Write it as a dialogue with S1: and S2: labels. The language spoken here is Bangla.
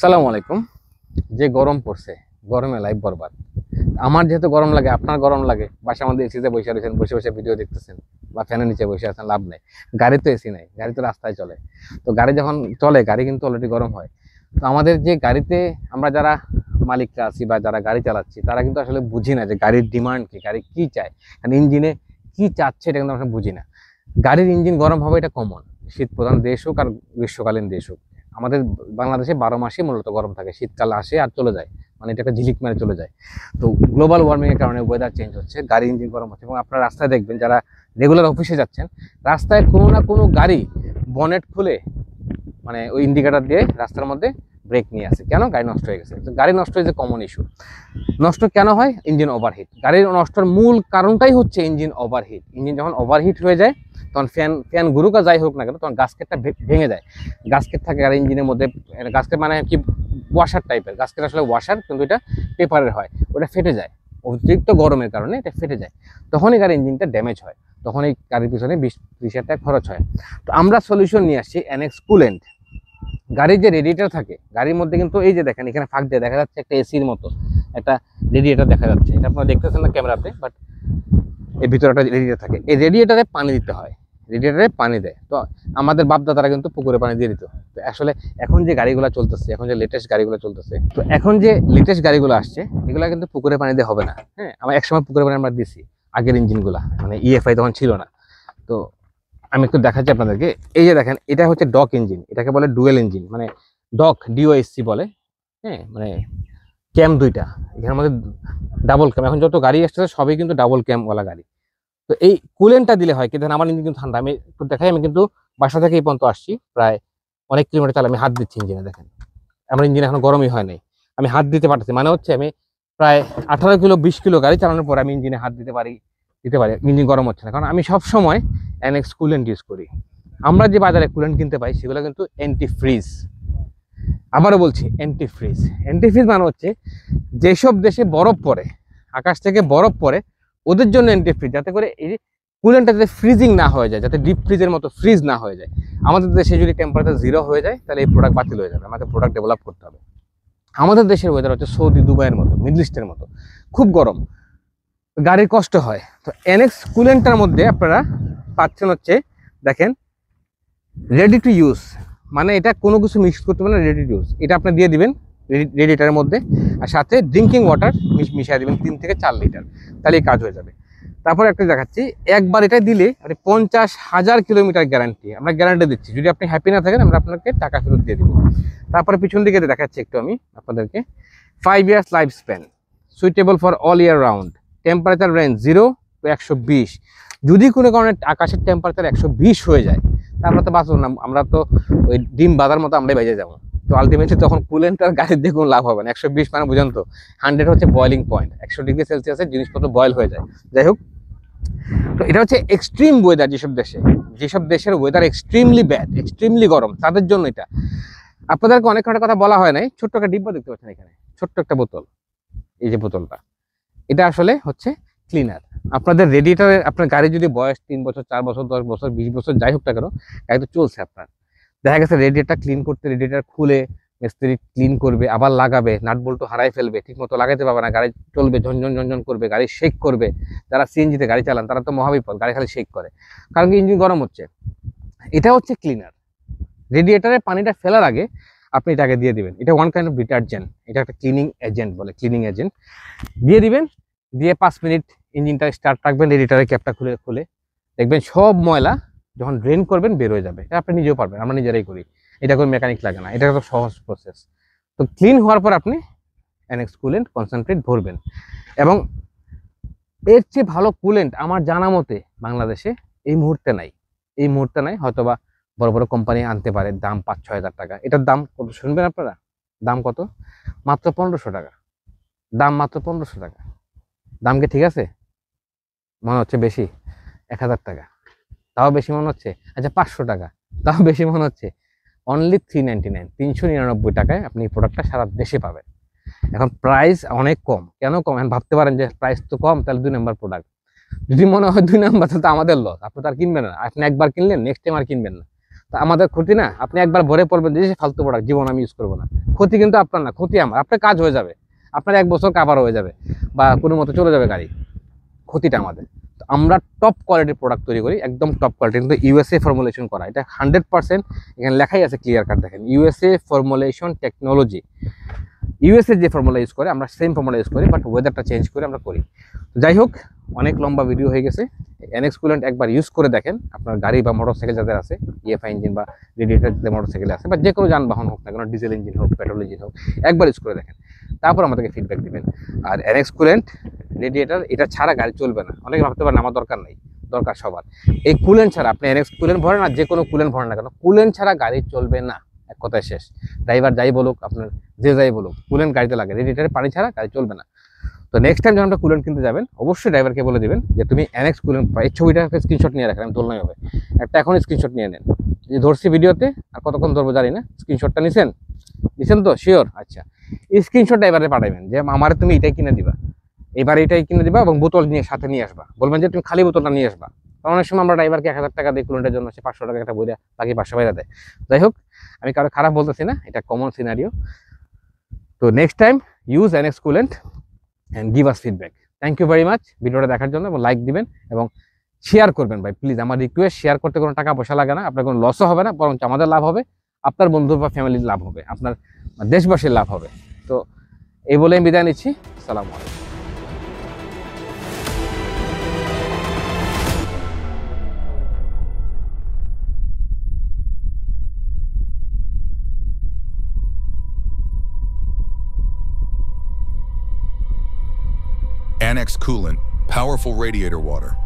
S1: সালাম আলাইকুম যে গরম পড়ছে গরমে লাইফ বরবাদ আমার যেহেতু গরম লাগে আপনার গরম লাগে বাসা আমাদের এসিতে বসে রয়েছেন বসে বসে ভিডিও দেখতেছেন বা ফ্যানের নিচে বসে আছেন লাভ নেই গাড়ি তো এসি নেই গাড়ি তো রাস্তায় চলে তো গাড়ি যখন চলে গাড়ি কিন্তু অলরেডি গরম হয় তো আমাদের যে গাড়িতে আমরা যারা মালিকরা আছি বা যারা গাড়ি চালাচ্ছি তারা কিন্তু আসলে বুঝি না যে গাড়ির ডিমান্ড কী গাড়ি কী চায় কারণ ইঞ্জিনে কী চাচ্ছে এটা কিন্তু আমরা বুঝি না গাড়ির ইঞ্জিন গরম হবে এটা কমন শীত প্রধান দেশ হোক আর গ্রীষ্মকালীন দেশ হোক আমাদের বাংলাদেশে বারো মাসে মূলত গরম থাকে শীতকাল আসে আর চলে যায় মানে এটা একটা ঝিলিক মেরে চলে যায় তো গ্লোবাল ওয়ার্মিংয়ের কারণে ওয়েদার চেঞ্জ হচ্ছে গাড়ি ইঞ্জিন গরম হচ্ছে এবং আপনারা রাস্তায় দেখবেন যারা রেগুলার অফিসে যাচ্ছেন রাস্তায় কোনো না কোনো গাড়ি বনেট খুলে মানে ওই ইন্ডিকেটার দিয়ে রাস্তার মধ্যে ব্রেক নিয়ে আসে কেন গাড়ি নষ্ট হয়ে গেছে গাড়ি নষ্ট হয়েছে কমন ইস্যু নষ্ট কেন হয় ইঞ্জিন ওভারহিট গাড়ির নষ্টর মূল কারণটাই হচ্ছে ইঞ্জিন ওভারহিট ইঞ্জিন যখন ওভারহিট হয়ে যায় তখন ফ্যান ফ্যান গুরুকা যাই হোক না কেন তখন গাছকেটটা ভেঙে যায় গাছকেট থাকে আর ইঞ্জিনের মধ্যে গাছকেট মানে কি ওয়াশার টাইপের গাছকেট আসলে ওয়াশার কিন্তু এটা পেপারের হয় ওটা ফেটে যায় অতিরিক্ত গরমের কারণে এটা ফেটে যায় তখনই গাড়ির ইঞ্জিনটা ড্যামেজ হয় তখন এই গাড়ির পিছনে বিশ ত্রিশ হাজার খরচ হয় তো আমরা সলিউশন নিয়ে আসছি অ্যানেক্স কুলেন্ট গাড়ির যে রেডিয়েটার থাকে গাড়ির মধ্যে কিন্তু এই যে দেখেন এখানে ফাঁক দিয়ে দেখা যাচ্ছে একটা এসির মতো একটা রেডিয়েটার দেখা যাচ্ছে এটা আপনারা দেখতেছেন না ক্যামেরাতে বাট এর ভিতরে একটা রেডিয়েটার থাকে এই রেডিয়েটারে পানি দিতে হয় রেডিয়েটারে পানি দেয় তো আমাদের বাপদাদারা কিন্তু পুকুরে পানি দিয়ে দিত তো আসলে এখন যে গাড়িগুলো চলতেছে এখন যে লেটেস্ট গাড়িগুলো চলতেছে তো এখন যে লেটেস্ট গাড়িগুলো আসছে এগুলো কিন্তু পুকুরে পানি দিয়ে হবে না হ্যাঁ আমার একসময় পুকুরে পানি আমরা দিছি আগের ইঞ্জিনগুলো মানে ইএফআই e তখন ছিল না তো আমি একটু দেখাচ্ছি আপনাদেরকে এই যে দেখেন এটা হচ্ছে ডক ইঞ্জিন এটাকে বলে ডুয়েল ইঞ্জিন মানে ডক ডিওএসসি বলে হ্যাঁ মানে ক্যাম দুইটা এখানের মধ্যে ডাবল ক্যাম এখন যত গাড়ি আসছে সবই কিন্তু ডাবল ক্যামওয়ালা গাড়ি তো এই কুলেনটা দিলে হয় কি আমার ইঞ্জিন কিন্তু ঠান্ডা আমি একটু দেখাই আমি কিন্তু বাসা থেকে এই পর্যন্ত আসছি প্রায় অনেক কিলোমিটার চালে আমি হাত দিচ্ছি ইঞ্জিনে দেখেন আমার ইঞ্জিন এখন গরমই হয় নাই আমি হাত দিতে পারতেছি মানে হচ্ছে আমি প্রায় আঠারো কিলো বিশ কিলো গাড়ি চালানোর পর আমি ইঞ্জিনে হাত দিতে পারি দিতে পারি ইঞ্জিন গরম হচ্ছে না কারণ আমি সব সময় অ্যানেক্স কুলেন্ট ইউজ করি আমরা যে বাজারে কুলেন্ট কিনতে পাই সেগুলো কিন্তু অ্যান্টি ফ্রিজ আবারও বলছি অ্যান্টি ফ্রিজ অ্যান্টি ফ্রিজ মানে হচ্ছে যেসব দেশে বরফ পড়ে আকাশ থেকে বরফ পড়ে ওদের জন্য এন্ট্রি ফ্রি যাতে করে এই কুলেন্টটা যাতে ফ্রিজিং না হয়ে যায় যাতে ডিপ ফ্রিজের মতো ফ্রিজ না হয়ে যায় আমাদের দেশে যদি টেম্পারেচার জিরো হয়ে যায় তাহলে এই প্রোডাক্ট বাতিল হয়ে যাবে আমাদের প্রোডাক্ট ডেভেলপ করতে হবে আমাদের দেশের ওয়েদার হচ্ছে সৌদি দুবাইয়ের মতো মিডল ইস্টের মতো খুব গরম গাড়ির কষ্ট হয় তো এনএক্স কুলেন্টটার মধ্যে আপনারা পাচ্ছেন হচ্ছে দেখেন রেডি টু ইউজ মানে এটা কোনো কিছু মিক্স করতে পারেন রেডি টু ইউজ এটা আপনি দিয়ে দিবেন দেড় লিটারের মধ্যে আর সাথে ড্রিঙ্কিং ওয়াটার মিশিয়ে দেবেন তিন থেকে চার লিটার তাহলে কাজ হয়ে যাবে তারপর একটা দেখাচ্ছি একবার এটা দিলে আপনি পঞ্চাশ হাজার কিলোমিটার গ্যারান্টি আমরা গ্যারান্টি দিচ্ছি যদি আপনি হ্যাপি না থাকেন আমরা আপনাকে টাকা ফেরত দিয়ে দিব তারপরে পিছন দিকে দেখাচ্ছি একটু আমি আপনাদেরকে five years life span suitable for all year round temperature range zero একশো বিশ যদি কোনো কারণে আকাশের টেম্পারেচার একশো বিশ হয়ে যায় তা আমরা তো বাঁচব না আমরা তো ওই ডিম বাজার মতো আমরাই বেজে যাবো তো আলটিমেটলি তখন কুলেন্ট আর গাড়ির দিয়ে কোনো লাভ হবে না একশো বিশ মানে পর্যন্ত হান্ড্রেড হচ্ছে বয়লিং পয়েন্ট একশো ডিগ্রি সেলসিয়াসে জিনিসপত্র বয়েল হয়ে যায় যাই হোক তো এটা হচ্ছে এক্সট্রিম ওয়েদার যেসব দেশে যেসব দেশের ওয়েদার এক্সট্রিমলি ব্যাড এক্সট্রিমলি গরম তাদের জন্য এটা আপনাদেরকে অনেক কটা কথা বলা হয় নাই ছোট্ট একটা ডিব্বা দেখতে পাচ্ছেন এখানে ছোট্ট একটা বোতল এই যে বোতলটা এটা আসলে হচ্ছে ক্লিনার আপনাদের রেডিয়েটারের আপনার গাড়ি যদি বয়স তিন বছর চার বছর দশ বছর বিশ বছর যাই হোক না কেন গাড়ি তো চলছে আপনার দেখা গেছে রেডিয়েটার ক্লিন করতে রেডিয়েটার খুলে মিস্ত্রি ক্লিন করবে আবার লাগাবে নাট বল্টু হারাই ফেলবে ঠিকমতো লাগাতে পারবে না গাড়ি চলবে ঝনঝন ঝনঝন করবে গাড়ি শেক করবে যারা সিএনজিতে গাড়ি চালান তারা তো মহাবিপদ গাড়ি খালি শেক করে কারণ কি ইঞ্জিন গরম হচ্ছে এটা হচ্ছে ক্লিনার রেডিয়েটারে পানিটা ফেলার আগে আপনি এটাকে দিয়ে দিবেন এটা ওয়ান কাইন্ড অফ ডিটারজেন্ট এটা একটা ক্লিনিং এজেন্ট বলে ক্লিনিং এজেন্ট দিয়ে দিবেন দিয়ে পাঁচ মিনিট ইঞ্জিনটা স্টার্ট রাখবেন রেডিয়েটারের ক্যাপটা খুলে খুলে দেখবেন সব ময়লা যখন ড্রেন করবেন বের হয়ে যাবে এটা আপনি নিজেও পারবেন আমরা নিজেরাই করি এটা কোনো মেকানিক লাগে না এটা তো সহজ প্রসেস তো ক্লিন হওয়ার পর আপনি অ্যানেক্স কুলেন্ট কনসেনট্রেট ভরবেন এবং এর চেয়ে ভালো কুলেন্ট আমার জানা মতে বাংলাদেশে এই মুহূর্তে নাই এই মুহূর্তে নাই হয়তো বা বড় বড় কোম্পানি আনতে পারে দাম পাঁচ ছ হাজার টাকা এটার দাম কত শুনবেন আপনারা দাম কত মাত্র পনেরোশো টাকা দাম মাত্র পনেরোশো টাকা দাম কি ঠিক আছে মনে হচ্ছে বেশি এক হাজার টাকা তাও বেশি মনে হচ্ছে আচ্ছা পাঁচশো টাকা তাও বেশি মনে হচ্ছে অনলি থ্রি নাইনটি নাইন তিনশো নিরানব্বই টাকায় আপনি এই প্রোডাক্টটা সারা দেশে পাবেন এখন প্রাইস অনেক কম কেন কম এখন ভাবতে পারেন যে প্রাইস তো কম তাহলে দুই নম্বর প্রোডাক্ট যদি মনে হয় দুই নম্বর তাহলে তো আমাদের লস আপনি তো আর কিনবেন না আপনি একবার কিনলেন নেক্সট টাইম আর কিনবেন না তা আমাদের ক্ষতি না আপনি একবার ভরে পড়বেন যে ফালতু প্রোডাক্ট জীবন আমি ইউজ করবো না ক্ষতি কিন্তু আপনার না ক্ষতি আমার আপনার কাজ হয়ে যাবে আপনার এক বছর কাবার হয়ে যাবে বা কোনো মতো চলে যাবে গাড়ি ক্ষতিটা আমাদের আমরা টপ কোয়ালিটির প্রোডাক্ট তৈরি করি একদম টপ কোয়ালিটি কিন্তু ইউএসএ ফর্মুলেশন করা এটা হান্ড্রেড পার্সেন্ট এখানে লেখাই আছে ক্লিয়ার কাট দেখেন ইউএসএ ফর্মুলেশন টেকনোলজি ইউএসএ যে ফর্মুলা ইউজ করে আমরা সেম ফর্মুলা ইউজ করি বাট ওয়েদারটা চেঞ্জ করে আমরা করি যাই হোক অনেক লম্বা ভিডিও হয়ে গেছে এনএক্স কুলেন্ট একবার ইউজ করে দেখেন আপনার গাড়ি বা মোটরসাইকেল যাদের আছে ইএফআই e ইঞ্জিন বা রেডিয়েটার যাদের মোটরসাইকেলে আছে বা যে কোনো যানবাহন হোক না কেন ডিজেল ইঞ্জিন হোক পেট্রোল ইঞ্জিন হোক একবার ইউজ করে দেখেন তারপর আমাদেরকে ফিডব্যাক দেবেন আর এনএক্স কুলেন্ট রেডিয়েটার এটা ছাড়া গাড়ি চলবে না অনেকে ভাবতে পারেন আমার দরকার নেই দরকার সবার এই কুলেন ছাড়া আপনি এনএক্স কুলেন ভরেন না যে কোনো কুলেন ভরেন না কেন কুলেন ছাড়া গাড়ি চলবে না এক কথায় শেষ ড্রাইভার যাই বলুক আপনার যে যাই বলুক কুলেন গাড়িতে লাগে রেডিয়েটারে পানি ছাড়া গাড়ি চলবে না তো নেক্সট টাইম যখন আপনার কুলেন কিনতে যাবেন অবশ্যই ড্রাইভারকে বলে দেবেন যে তুমি এনএক্স কুলেন এই ছবিটা একটা স্ক্রিনশট নিয়ে রাখেন আমি দোলনাই হবে একটা এখন স্ক্রিনশট নিয়ে নেন যে ধরছি ভিডিওতে আর কতক্ষণ ধরবো জানি না স্ক্রিনশটটা নিছেন নিছেন তো শিওর আচ্ছা স্ক্রিনশট ড্রাইভারে পাঠাবেন যে আমার তুমি এটাই কিনে দিবা এবার এটাই কিনে দিবা এবং বোতল নিয়ে সাথে নিয়ে আসবা বলবেন যে তুমি খালি বোতলটা নিয়ে আসবা কারণ অনেক সময় আমরা ড্রাইভারকে এক হাজার টাকা দিয়ে কিলোমিটার জন্য সে পাঁচশো টাকা একটা বইরা বাকি পাঁচশো বাইরে দেয় যাই হোক আমি কারো খারাপ বলতেছি না এটা কমন সিনারিও তো next time use an excellent and give us feedback thank you very much ভিডিওটা দেখার জন্য এবং লাইক দিবেন এবং শেয়ার করবেন ভাই প্লিজ আমার রিকোয়েস্ট শেয়ার করতে কোনো টাকা পয়সা লাগে না আপনার কোনো লসও হবে না বরঞ্চ আমাদের লাভ হবে আপনার বন্ধু বা ফ্যামিলির লাভ হবে আপনার দেশবাসীর লাভ হবে তো এই বলে আমি বিদায় নিচ্ছি সালামু আলাইকুম Annex coolant, powerful radiator water,